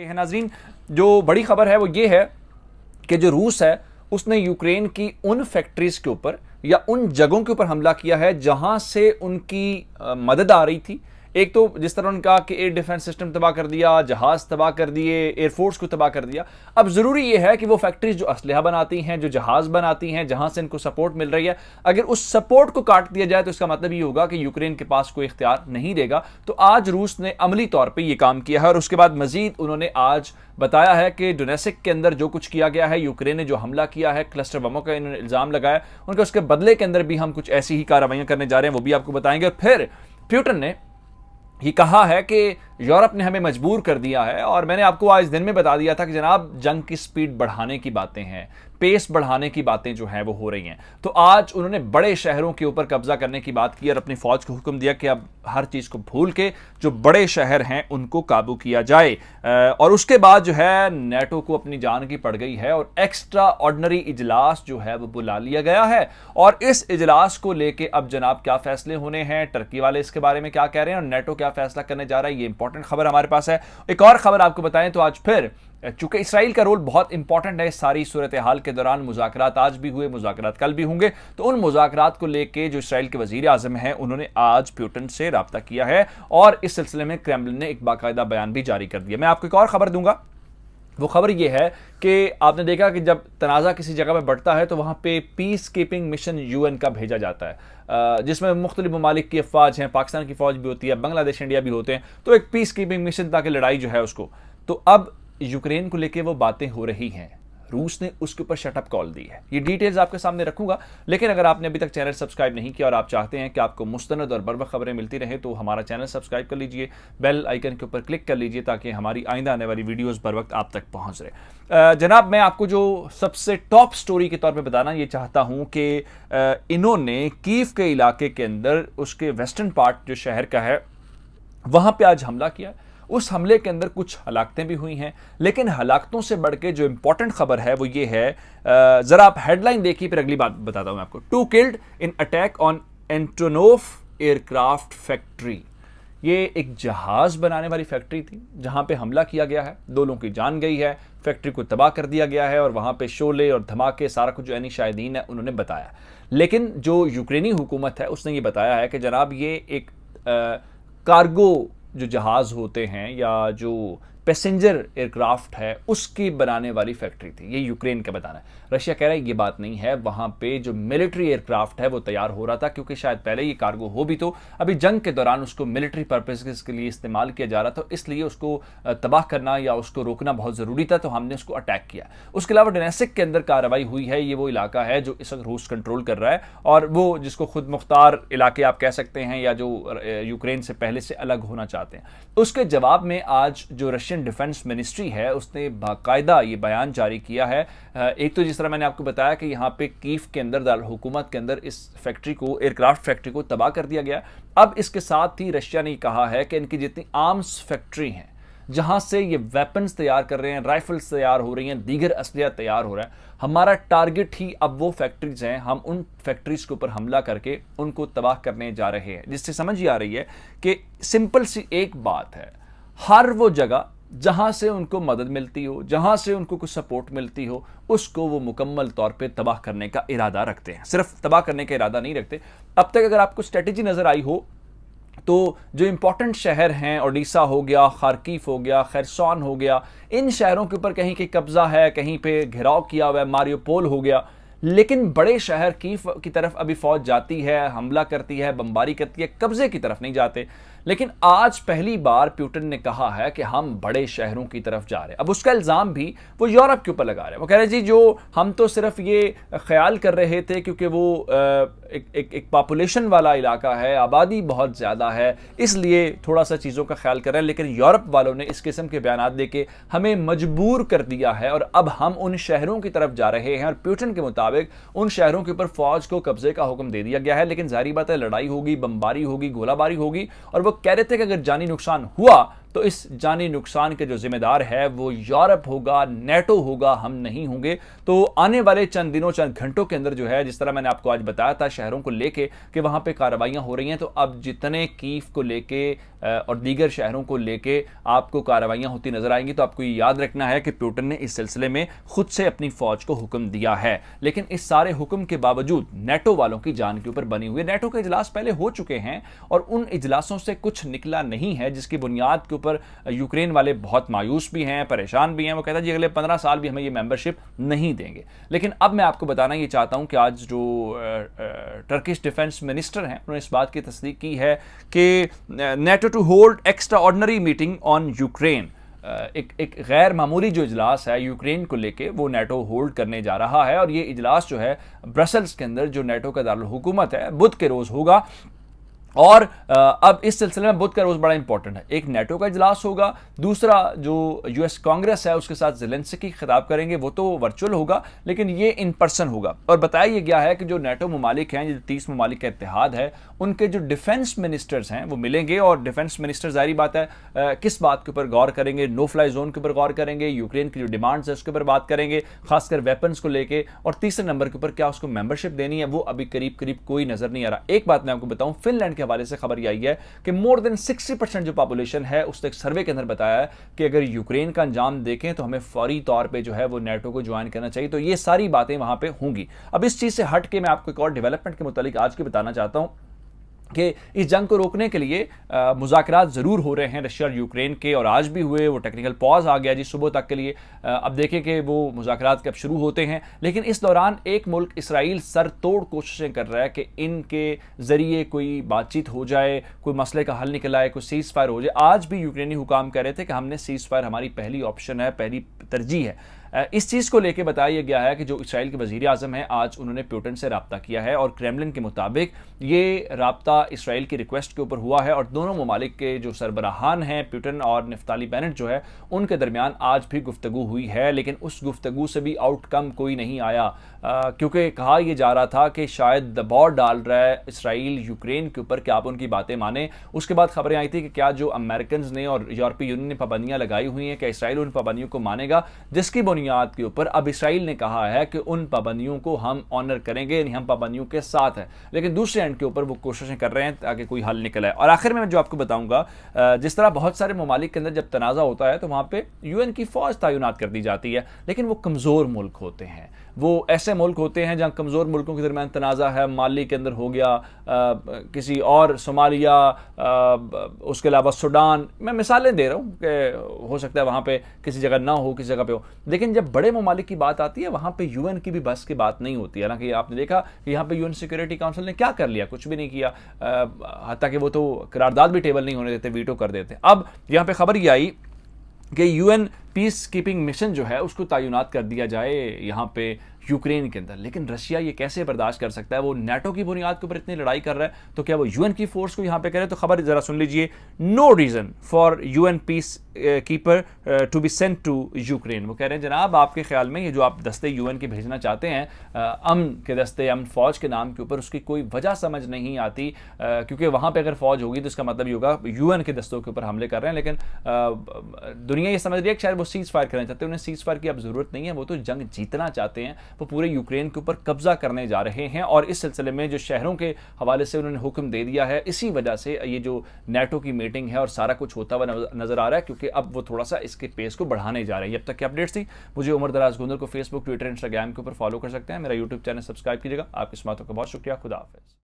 है नाजरीन जो बड़ी खबर है वो ये है कि जो रूस है उसने यूक्रेन की उन फैक्ट्रीज के ऊपर या उन जगहों के ऊपर हमला किया है जहां से उनकी मदद आ रही थी एक तो जिस तरह उन्होंने कहा कि एयर डिफेंस सिस्टम तबाह कर दिया जहाज तबाह कर दिए एयरफोर्स को तबाह कर दिया अब ज़रूरी यह है कि वो फैक्ट्रीज जो असलहा बनाती हैं जो जहाज बनाती हैं जहां से इनको सपोर्ट मिल रही है अगर उस सपोर्ट को काट दिया जाए तो इसका मतलब ये होगा कि यूक्रेन के पास कोई इख्तियार नहीं देगा तो आज रूस ने अमली तौर पर यह काम किया है और उसके बाद मजीद उन्होंने आज बताया है कि डोनेसिक के अंदर जो कुछ किया गया है यूक्रेन ने जो हमला किया है क्लस्टर बमों का इन्होंने इल्ज़ाम लगाया उनके उसके बदले के अंदर भी हम कुछ ऐसी ही कार्रवाइयां करने जा रहे हैं वो भी आपको बताएंगे और फिर प्यूटन ने ये कहा है कि यूरोप ने हमें मजबूर कर दिया है और मैंने आपको आज दिन में बता दिया था कि जनाब जंग की स्पीड बढ़ाने की बातें हैं पेस बढ़ाने की बातें जो हैं वो हो रही हैं तो आज उन्होंने बड़े शहरों के ऊपर कब्जा करने की बात की और अपनी फौज को हुक्म दिया कि अब हर चीज़ को भूल के जो बड़े शहर हैं उनको काबू किया जाए और उसके बाद जो है नेटो को अपनी जान की पड़ गई है और एक्स्ट्रा ऑर्डनरी इजलास जो है वो बुला लिया गया है और इस इजलास को लेके अब जनाब क्या फैसले होने हैं टर्की वाले इसके बारे में क्या कह रहे हैं और नेटो क्या फैसला करने जा रहा है ये इंपॉर्टेंट खबर हमारे पास है एक और खबर आपको बताएं तो आज फिर चूंकि इसराइल का रोल बहुत इंपॉर्टेंट है सारी सूरत हाल के दौरान मुजाकर आज भी हुए मुजाकर कल भी होंगे तो उन मुजाकर को लेकर जो इसराइल के वजीर आजम हैं उन्होंने आज प्यूटन से रबता किया है और इस सिलसिले में क्रेमलिन ने एक बाकायदा बयान भी जारी कर दिया मैं आपको एक और खबर दूंगा वो खबर ये है कि आपने देखा कि जब तनाज़ा किसी जगह पर बढ़ता है तो वहाँ पे पीस कीपिंग मिशन यूएन का भेजा जाता है जिसमें मुख्तलि ममालिक की अफवाज हैं पाकिस्तान की फ़ौज भी होती है बांग्लादेश इंडिया भी होते हैं तो एक पीस कीपिंग मिशन ताकि लड़ाई जो है उसको तो अब यूक्रेन को लेकर वो बातें हो रही हैं रूस ने उसके ऊपर शटअप कॉल दी है ये डिटेल्स आपके सामने रखूंगा लेकिन अगर आपने अभी तक चैनल सब्सक्राइब नहीं किया और आप चाहते हैं कि आपको मुस्तंद और बर्बक खबरें मिलती रहे तो हमारा चैनल सब्सक्राइब कर लीजिए बेल आइकन के ऊपर क्लिक कर लीजिए ताकि हमारी आइंदा आने वाली वीडियोज़ बर वक्त आप तक पहुंच रहे जनाब मैं आपको जो सबसे टॉप स्टोरी के तौर पर बताना यह चाहता हूं कि इन्होंने कीव के इलाके के अंदर उसके वेस्टर्न पार्ट जो शहर का है वहां पर आज हमला किया है उस हमले के अंदर कुछ हलाकतें भी हुई हैं लेकिन हलाकतों से बढ़ के जो इंपॉर्टेंट खबर है वो ये है ज़रा आप हेडलाइन देखिए फिर अगली बात बताता हूं मैं आपको two killed in attack on Antonov aircraft factory ये एक जहाज़ बनाने वाली फैक्ट्री थी जहां पे हमला किया गया है दो लोगों की जान गई है फैक्ट्री को तबाह कर दिया गया है और वहां पे शोले और धमाके सारा कुछ जो यानी शायदीन है उन्होंने बताया लेकिन जो यूक्रेनी हुकूमत है उसने ये बताया है कि जनाब ये एक आ, कार्गो जो जहाज़ होते हैं या जो पैसेंजर एयरक्राफ्ट है उसकी बनाने वाली फैक्ट्री थी ये यूक्रेन का बताना है रशिया कह रहा है ये बात नहीं है वहां पे जो मिलिट्री एयरक्राफ्ट है वो तैयार हो रहा था क्योंकि शायद पहले ये कार्गो हो भी तो अभी जंग के दौरान उसको मिलिट्री पर्पज के लिए इस्तेमाल किया जा रहा था इसलिए उसको तबाह करना या उसको रोकना बहुत ज़रूरी था तो हमने उसको अटैक किया उसके अलावा डोनेसिक के अंदर कार्रवाई हुई है ये वो इलाका है जो इस वक्त रूस कंट्रोल कर रहा है और वो जिसको खुद मुख्तार इलाके आप कह सकते हैं या जो यूक्रेन से पहले से अलग होना चाहते हैं उसके जवाब में आज जो रशिया रशियन डिफेंस मिनिस्ट्री है उसने बाकायदा ये बयान जारी किया है एक तो जिस तरह मैंने आपको बताया कि यहाँ पे कीफ के अंदर दारकूमत के अंदर इस फैक्ट्री को एयरक्राफ्ट फैक्ट्री को तबाह कर दिया गया अब इसके साथ ही रशिया ने कहा है कि इनकी जितनी आर्म्स फैक्ट्री हैं जहाँ से ये वेपन्स तैयार कर रहे हैं राइफल्स तैयार हो रही हैं दीगर असलिया तैयार हो रहा है हमारा टारगेट ही अब वो फैक्ट्रीज हैं हम उन फैक्ट्रीज के ऊपर हमला करके उनको तबाह करने जा रहे हैं जिससे समझ ही आ रही है कि सिंपल सी एक बात है हर वो जगह जहाँ से उनको मदद मिलती हो जहाँ से उनको कुछ सपोर्ट मिलती हो उसको वो मुकम्मल तौर पे तबाह करने का इरादा रखते हैं सिर्फ तबाह करने का इरादा नहीं रखते अब तक अगर आपको स्ट्रेटजी नज़र आई हो तो जो इंपॉर्टेंट शहर हैं ओडिशा हो गया खारकीफ हो गया खैरसौन हो गया इन शहरों के ऊपर कहीं के कब्ज़ा है कहीं पे घेराव किया हुआ है मारियोपोल हो गया लेकिन बड़े शहर की की तरफ अभी फौज जाती है हमला करती है बमबारी करती है कब्जे की तरफ नहीं जाते लेकिन आज पहली बार प्यूटन ने कहा है कि हम बड़े शहरों की तरफ जा रहे हैं अब उसका इल्ज़ाम भी वो यूरोप के ऊपर लगा रहे हैं वो कह रहे हैं जी जो हम तो सिर्फ ये ख्याल कर रहे थे क्योंकि वो आ, एक एक, एक पॉपुलेशन वाला इलाका है आबादी बहुत ज़्यादा है इसलिए थोड़ा सा चीज़ों का ख्याल करें लेकिन यूरोप वालों ने इस किस्म के बयान दे हमें मजबूर कर दिया है और अब हम उन शहरों की तरफ जा रहे हैं और प्यूटन के मुताबिक उन शहरों के ऊपर फौज को कब्जे का हुक्म दे दिया गया है लेकिन जारी बात है लड़ाई होगी बमबारी होगी गोलाबारी होगी और वो कह रहे थे कि अगर जानी नुकसान हुआ तो इस जानी नुकसान के जो जिम्मेदार है वो यूरोप होगा नेटो होगा हम नहीं होंगे तो आने वाले चंद दिनों चंद घंटों के अंदर जो है जिस तरह मैंने आपको आज बताया था शहरों को लेके कि वहां पे कार्रवाइयां हो रही हैं तो अब जितने कीफ को लेके और दीगर शहरों को लेके आपको कार्रवाइयाँ होती नजर आएंगी तो आपको ये याद रखना है कि प्यूटन ने इस सिलसिले में खुद से अपनी फौज को हुक्म दिया है लेकिन इस सारे हुक्म के बावजूद नेटो वालों की जान के ऊपर बनी हुई है नेटो के इजलास पहले हो चुके हैं और उन इजलासों से कुछ निकला नहीं है जिसकी बुनियाद के ऊपर यूक्रेन वाले बहुत मायूस भी हैं परेशान भी हैं वो कहता है जी अगले पंद्रह साल भी हमें ये मेंबरशिप नहीं देंगे लेकिन अब मैं आपको बताना ये चाहता हूँ कि आज जो टर्किश डिफेंस मिनिस्टर हैं उन्होंने इस बात की तस्दीक की है कि NATO to hold extraordinary meeting on Ukraine एक एक गैर मामूली जो इजलास है यूक्रेन को लेके वो नेटो होल्ड करने जा रहा है और ये इजलास जो है ब्रसल्स के अंदर जो नेटो का दारकूमत है बुध के रोज़ होगा और अब इस सिलसिले में बुध का रोज़ बड़ा इंपॉर्टेंट है एक नेटो का इजलास होगा दूसरा जो यूएस कांग्रेस है उसके साथ जेलेंसकी खिताब करेंगे वो तो वर्चुअल होगा लेकिन ये इन पर्सन होगा और बताया गया है कि जो नेटो ममालिक हैं जो तीस ममालिक का इतिहाद है उनके जो डिफेंस मिनिस्टर्स हैं वो मिलेंगे और डिफेंस मिनिस्टर जारी बात है आ, किस बात के ऊपर गौर करेंगे नो फ्लाई जोन के ऊपर गौर करेंगे यूक्रेन की जो डिमांड्स है उसके ऊपर बात करेंगे खासकर वेपन्स को लेकर और तीसरे नंबर के ऊपर क्या उसको मेम्बरशिप देनी है वो अभी करीब करीब कोई नज़र नहीं आ रहा एक बात मैं आपको बताऊँ फिनलैंड के हवाले से खबर आई है कि मोर देन 60 परसेंट जो पॉपुलेशन है उसने एक सर्वे के अंदर बताया है कि अगर यूक्रेन का अंजाम देखें तो हमें फौरी तौर पर जो है वो नेटो को ज्वाइन करना चाहिए तो ये सारी बातें वहाँ पर होंगी अब इस चीज़ से हट के मैं आपको एक और डेवलपमेंट के मुतालिक आज की बताना चाहता हूँ कि इस जंग को रोकने के लिए मुजाकर ज़रूर हो रहे हैं रशिया और यूक्रेन के और आज भी हुए वो टेक्निकल पॉज आ गया जी सुबह तक के लिए आ, अब देखें कि वो मुजाकर कब शुरू होते हैं लेकिन इस दौरान एक मुल्क इसराइल सर तोड़ कोशिशें कर रहा है कि इनके ज़रिए कोई बातचीत हो जाए कोई मसले का हल निकल आए कोई सीज़ फायर हो जाए आज भी यूक्रेनी हुकाम कह रहे थे कि हमने सीज़ फायर हमारी पहली ऑप्शन है पहली तरजीह है इस चीज़ को लेकर बताया गया है कि जो इसराइल के वजीर अजम हैं आज उन्होंने प्यूटन से रबता किया है और क्रेमलिन के मुताबिक ये रबता इसराइल की रिक्वेस्ट के ऊपर हुआ है और दोनों ममालिक के जो सरबराहान हैं प्यूटन और नफ्ताली बैनट जो है उनके दरमियान आज भी गुफ्तु हुई है लेकिन उस गुफ्तु से भी आउटकम कोई नहीं आया क्योंकि कहा यह जा रहा था कि शायद दबाव डाल रहा है इसराइल यूक्रेन के ऊपर कि आप उनकी बातें माने उसके बाद खबरें आई थी कि क्या जो अमेरिकन ने और यूरोपीय यूनियन ने पाबंदियाँ लगाई हुई हैं क्या इसराइल उन पाबंदियों को मानेगा जिसकी बुनियाद के ऊपर अब इसराइल ने कहा है कि उन पाबंदियों को हम ऑनर करेंगे यानी हम पाबंदियों के साथ हैं लेकिन दूसरे एंड के ऊपर वो कोशिशें कर रहे हैं ताकि कोई हल निकल आए और आखिर में मैं जो आपको बताऊंगा जिस तरह बहुत सारे ममालिक के अंदर जब तनाज़ा होता है तो वहाँ पर यू की फ़ौज तैनात कर दी जाती है लेकिन वो कमज़ोर मुल्क होते हैं वो ऐसे मुल्क होते हैं जहाँ कमज़ोर मुल्कों के दरमियान तनाज़ा है माली के अंदर हो गया आ, किसी और सोमालिया उसके अलावा सूडान मैं मिसालें दे रहा हूँ कि हो सकता है वहाँ पर किसी जगह ना हो किसी जगह पर हो लेकिन जब बड़े ममालिक की बात आती है वहाँ पर यू की भी बस की बात नहीं होती हालांकि आपने देखा कि यहाँ पर यू सिक्योरिटी काउंसिल ने क्या कर लिया कुछ भी नहीं किया हत्या कि वो तो करारदाद भी टेबल नहीं होने देते वीटो कर देते अब यहाँ पर खबर ये आई कि एन पीस कीपिंग मिशन जो है उसको तैनात कर दिया जाए यहाँ पे यूक्रेन के अंदर लेकिन रशिया ये कैसे बर्दाश्त कर सकता है वो नेटो की बुनियाद के ऊपर इतनी लड़ाई कर रहा है तो क्या वो यूएन की फोर्स को यहाँ पे करे तो खबर ज़रा सुन लीजिए no reason for UN peacekeeper to be sent to Ukraine वो कह रहे हैं जनाब आपके ख्याल में ये जो आप दस्ते यूएन के भेजना चाहते हैं uh, अमन के दस्ते अमन फौज के नाम के ऊपर उसकी कोई वजह समझ नहीं आती uh, क्योंकि वहाँ पर अगर फौज होगी तो इसका मतलब ये होगा एन के दस्तों के ऊपर हमले कर रहे हैं लेकिन uh, दुनिया ये समझ रही है कि शायद वो सीज फायर करना चाहते हैं उन्हें सीज फायर की अब जरूरत नहीं है वो तो जंग जीतना चाहते हैं वो पूरे यूक्रेन के ऊपर कब्जा करने जा रहे हैं और इस सिलसिले में जो शहरों के हवाले से उन्होंने हुक्म दे दिया है इसी वजह से ये जो नेटो की मीटिंग है और सारा कुछ होता हुआ नजर आ रहा है क्योंकि अब वो थोड़ा सा इसके पेस को बढ़ाने जा रहे हैं अब तक की अपडेट्स थी मुझे उमर दराज गुंदर को फेसबुक ट्विटर इंस्टाग्राम के ऊपर फॉलो कर सकते हैं मेरा यूट्यूब चैनल सब्सक्राइब कीजिएगा आपके स्मार्टों का बहुत शुक्रिया खुदा हाफिज़